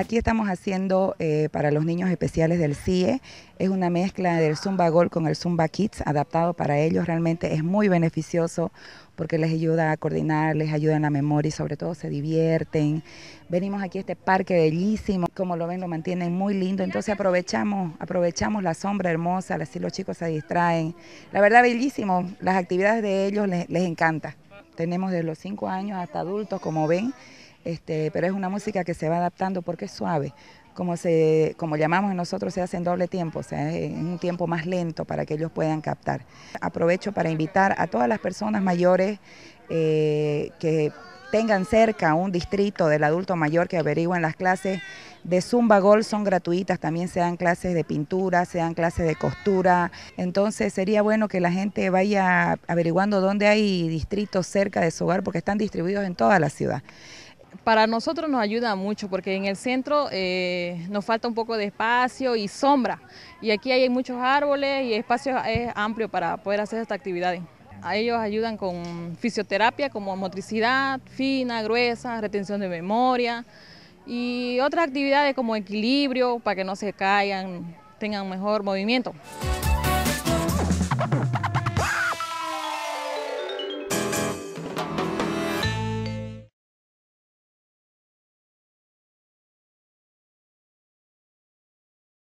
Aquí estamos haciendo eh, para los niños especiales del CIE, es una mezcla del Zumba Gold con el Zumba Kids, adaptado para ellos, realmente es muy beneficioso porque les ayuda a coordinar, les ayuda en la memoria y sobre todo se divierten. Venimos aquí a este parque bellísimo, como lo ven lo mantienen muy lindo, entonces aprovechamos, aprovechamos la sombra hermosa, así los chicos se distraen. La verdad bellísimo, las actividades de ellos les, les encanta. Tenemos desde los 5 años hasta adultos, como ven, este, pero es una música que se va adaptando porque es suave. Como, se, como llamamos nosotros, se hace en doble tiempo, o sea, en un tiempo más lento para que ellos puedan captar. Aprovecho para invitar a todas las personas mayores eh, que tengan cerca un distrito del adulto mayor que averigüen las clases de Zumba Gold son gratuitas, también se dan clases de pintura, se dan clases de costura, entonces sería bueno que la gente vaya averiguando dónde hay distritos cerca de su hogar porque están distribuidos en toda la ciudad. Para nosotros nos ayuda mucho porque en el centro eh, nos falta un poco de espacio y sombra y aquí hay muchos árboles y espacio es amplio para poder hacer estas actividades. A ellos ayudan con fisioterapia como motricidad fina, gruesa, retención de memoria, y otras actividades como equilibrio para que no se caigan, tengan mejor movimiento.